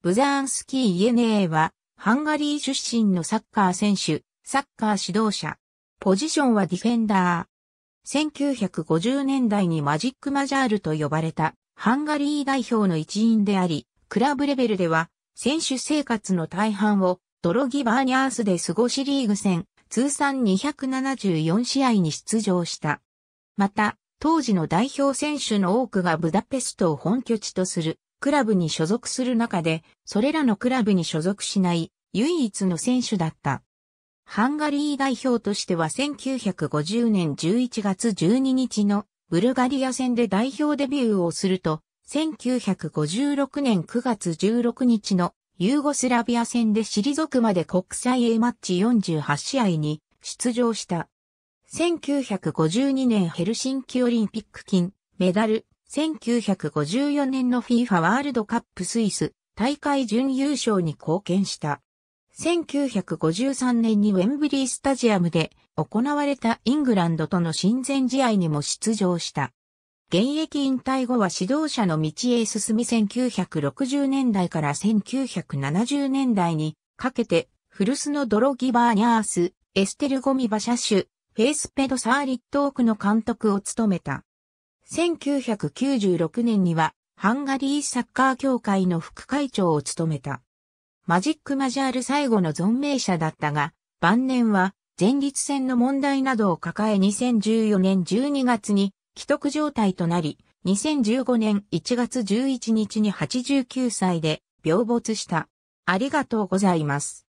ブザーンスキー・イエネーは、ハンガリー出身のサッカー選手、サッカー指導者。ポジションはディフェンダー。1950年代にマジックマジャールと呼ばれた、ハンガリー代表の一員であり、クラブレベルでは、選手生活の大半を、ドロギバーニャースで過ごしリーグ戦、通算274試合に出場した。また、当時の代表選手の多くがブダペストを本拠地とするクラブに所属する中で、それらのクラブに所属しない唯一の選手だった。ハンガリー代表としては1950年11月12日のブルガリア戦で代表デビューをすると、1956年9月16日のユーゴスラビア戦で退くまで国際 A マッチ48試合に出場した。1952年ヘルシンキオリンピック金、メダル、1954年の FIFA ワールドカップスイス大会準優勝に貢献した。1953年にウェンブリースタジアムで行われたイングランドとの親善試合にも出場した。現役引退後は指導者の道へ進み1960年代から1970年代にかけてフルスのドロギバーニャース、エステルゴミバシャシュ、フェイスペドサーリットークの監督を務めた。1996年にはハンガリーサッカー協会の副会長を務めた。マジックマジャール最後の存命者だったが、晩年は前立腺の問題などを抱え2014年12月に既得状態となり、2015年1月11日に89歳で病没した。ありがとうございます。